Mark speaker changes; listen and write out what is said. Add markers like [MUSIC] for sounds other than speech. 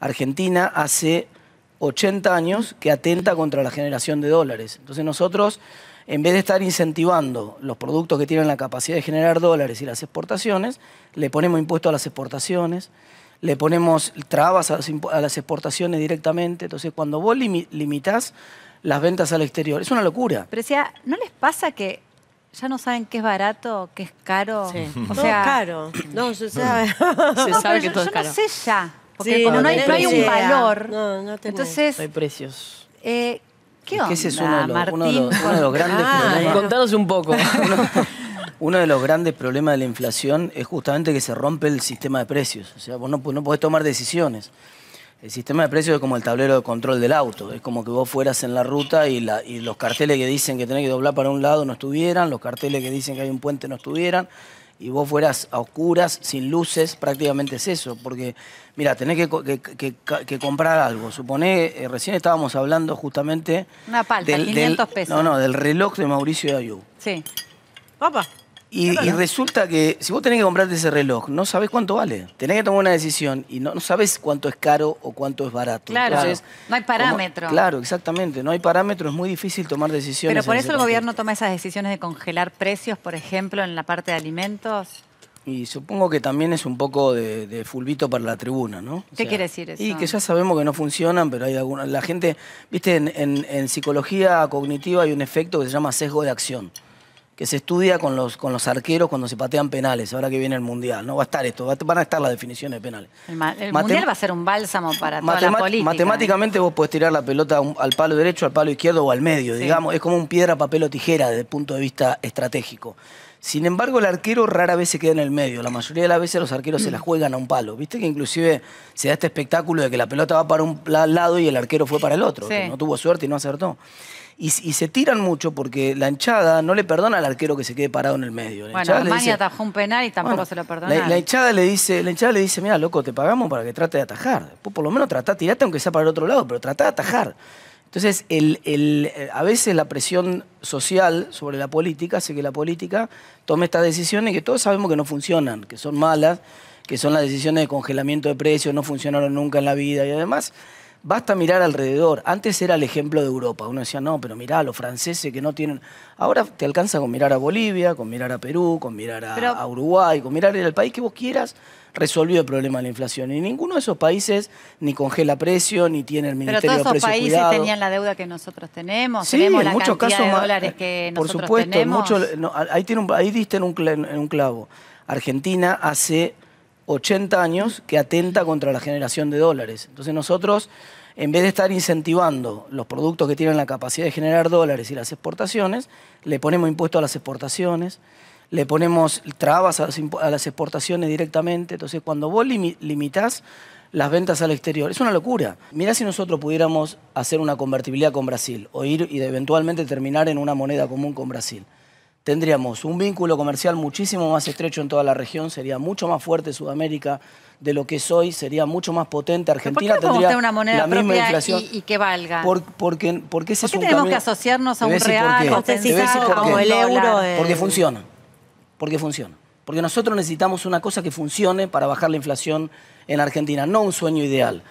Speaker 1: Argentina hace 80 años que atenta contra la generación de dólares. Entonces nosotros, en vez de estar incentivando los productos que tienen la capacidad de generar dólares y las exportaciones, le ponemos impuestos a las exportaciones, le ponemos trabas a las exportaciones directamente. Entonces cuando vos limitás las ventas al exterior, es una locura. Pero decía, ¿no les pasa que ya no saben qué es barato, qué es caro. Sí. O es caro. [CLEARS THROAT] No, yo, todo no sé ya. Porque sí, no, hay, un valor. No, Entonces, hay precios. Eh, ¿Qué onda, es uno de los, grandes problemas. Contanos un poco. [LAUGHS] uno, de los grandes problemas de la inflación es justamente que se rompe el sistema de precios. O sea, vos no, podés tomar decisiones. El sistema de precios es como el tablero de control del auto. Es como que vos fueras en la ruta y los carteles que dicen que tenés que doblar para un lado no estuvieran, los carteles que dicen que hay un puente no estuvieran y vos fueras a oscuras, sin luces, prácticamente es eso. Porque, mira, tenés que, que, comprar algo. Suponé, eh, recién estábamos hablando justamente... Una palta, del, 500 pesos. No, no, del reloj de Mauricio de Ayú. Sí. Papá. Y, resulta que si vos tenés que comprarte ese reloj, no sabés cuánto vale. Tenés que tomar una decisión y no, sabés cuánto es caro o cuánto es barato. Claro, no hay parámetro. claro, exactamente. No hay parámetro, es muy difícil tomar decisiones. Pero por eso el gobierno toma esas decisiones de congelar precios, por ejemplo, en la parte de alimentos. Y supongo que también es un poco de, de fulbito para la tribuna, ¿no? ¿Qué quiere decir eso? Y que ya sabemos que no funcionan, pero hay alguna... La gente, viste, en psicología cognitiva hay un efecto que se llama sesgo de acción que se estudia con los, con los arqueros cuando se patean penales, ahora que viene el Mundial. No va a estar esto, van a estar las definiciones de penales. El, Mundial va a ser un bálsamo para toda la política. ¿eh? Matemáticamente vos podés tirar la pelota al palo derecho, al palo izquierdo o al medio, digamos. Es como un piedra, papel o tijera desde el punto de vista estratégico. Sin embargo, el arquero rara vez se queda en el medio. La mayoría de las veces los arqueros se mm. la juegan a un palo. Viste que inclusive se da este espectáculo de que la pelota va para un lado y el arquero fue para el otro. no tuvo suerte y no acertó. Y, se tiran mucho porque la hinchada no le perdona al arquero que se quede parado en el medio. La bueno, atajó un penal y tampoco se lo perdona. La, hinchada le dice, mira, loco, te pagamos para que trate de atajar. por lo menos trata, tirate aunque sea para el otro lado, pero trata de atajar. Entonces, eh, a veces la presión social sobre la política hace que la política tome estas decisiones que todos sabemos que no funcionan, que son malas, que son las decisiones de congelamiento de precios, no funcionaron nunca en la vida y además Basta mirar alrededor. Antes era el ejemplo de Europa. Uno decía, no, pero mirá, los franceses que no tienen... Ahora te alcanza con mirar a Bolivia, con mirar a Perú, con mirar a, Uruguay, con mirar el país que vos quieras, resolvió el problema de la inflación. Y ninguno de esos países ni congela precio, ni tiene el Ministerio pero de Precios países tenían la deuda que nosotros tenemos. Sí, tenemos en la muchos cantidad casos de dólares eh, que por nosotros supuesto, tenemos. Por supuesto, ahí, ahí diste en un, en un clavo. Argentina hace 80 años que atenta contra la generación de dólares. Entonces nosotros, en vez de estar incentivando los productos que tienen la capacidad de generar dólares y las exportaciones, le ponemos impuestos a las exportaciones, le ponemos trabas a las, exportaciones directamente. Entonces cuando vos limitás las ventas al exterior, es una locura. Mirá si nosotros pudiéramos hacer una convertibilidad con Brasil o ir y eventualmente terminar en una moneda común con Brasil tendríamos un vínculo comercial muchísimo más estrecho en toda la región, sería mucho más fuerte Sudamérica de lo que es hoy, sería mucho más potente. Argentina tendría una la misma inflación. Y, que valga. Por, porque, porque qué tenemos que asociarnos a un real, a como el euro? Porque funciona. Porque funciona. Porque nosotros necesitamos una cosa que funcione para bajar la inflación en Argentina, no un sueño ideal.